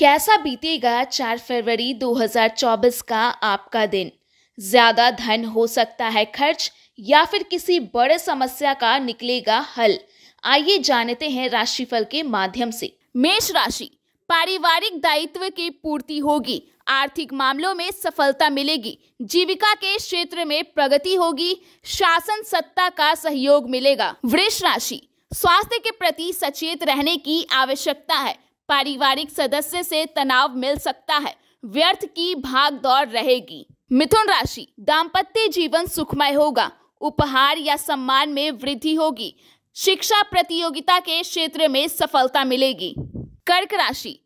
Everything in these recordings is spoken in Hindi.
कैसा बीतेगा 4 फरवरी 2024 का आपका दिन ज्यादा धन हो सकता है खर्च या फिर किसी बड़े समस्या का निकलेगा हल आइए जानते हैं राशिफल के माध्यम से मेष राशि पारिवारिक दायित्व की पूर्ति होगी आर्थिक मामलों में सफलता मिलेगी जीविका के क्षेत्र में प्रगति होगी शासन सत्ता का सहयोग मिलेगा वृष राशि स्वास्थ्य के प्रति सचेत रहने की आवश्यकता है पारिवारिक सदस्य से तनाव मिल सकता है व्यर्थ की भाग दौड़ रहेगी मिथुन राशि दाम्पत्य जीवन सुखमय होगा उपहार या सम्मान में वृद्धि होगी शिक्षा प्रतियोगिता के क्षेत्र में सफलता मिलेगी कर्क राशि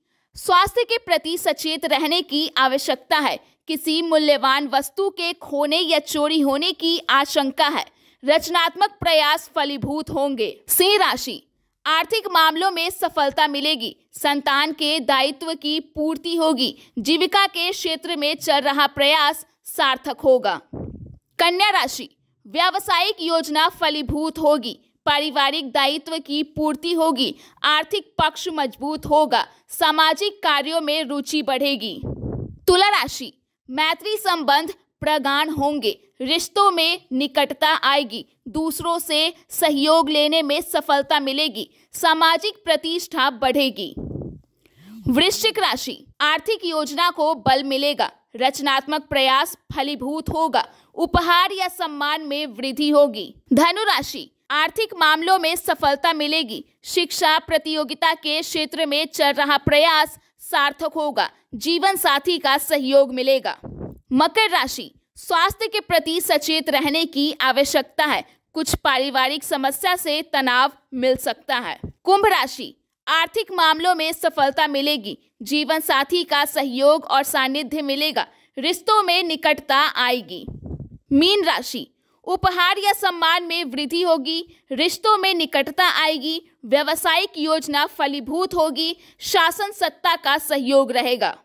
स्वास्थ्य के प्रति सचेत रहने की आवश्यकता है किसी मूल्यवान वस्तु के खोने या चोरी होने की आशंका है रचनात्मक प्रयास फलीभूत होंगे सिंह राशि आर्थिक मामलों में सफलता मिलेगी संतान के दायित्व की पूर्ति होगी जीविका के क्षेत्र में चल रहा प्रयास सार्थक होगा कन्या राशि व्यावसायिक योजना फलीभूत होगी पारिवारिक दायित्व की पूर्ति होगी आर्थिक पक्ष मजबूत होगा सामाजिक कार्यों में रुचि बढ़ेगी तुला राशि मैत्री संबंध प्रगाढ़ होंगे रिश्तों में निकटता आएगी दूसरों से सहयोग लेने में सफलता मिलेगी सामाजिक प्रतिष्ठा बढ़ेगी वृश्चिक राशि आर्थिक योजना को बल मिलेगा रचनात्मक प्रयास फलीभूत होगा उपहार या सम्मान में वृद्धि होगी धनु राशि आर्थिक मामलों में सफलता मिलेगी शिक्षा प्रतियोगिता के क्षेत्र में चल रहा प्रयास सार्थक होगा जीवन साथी का सहयोग मिलेगा मकर राशि स्वास्थ्य के प्रति सचेत रहने की आवश्यकता है कुछ पारिवारिक समस्या से तनाव मिल सकता है कुंभ राशि आर्थिक मामलों में सफलता मिलेगी जीवन साथी का सहयोग और सानिध्य मिलेगा रिश्तों में निकटता आएगी मीन राशि उपहार या सम्मान में वृद्धि होगी रिश्तों में निकटता आएगी व्यवसायिक योजना फलीभूत होगी शासन सत्ता का सहयोग रहेगा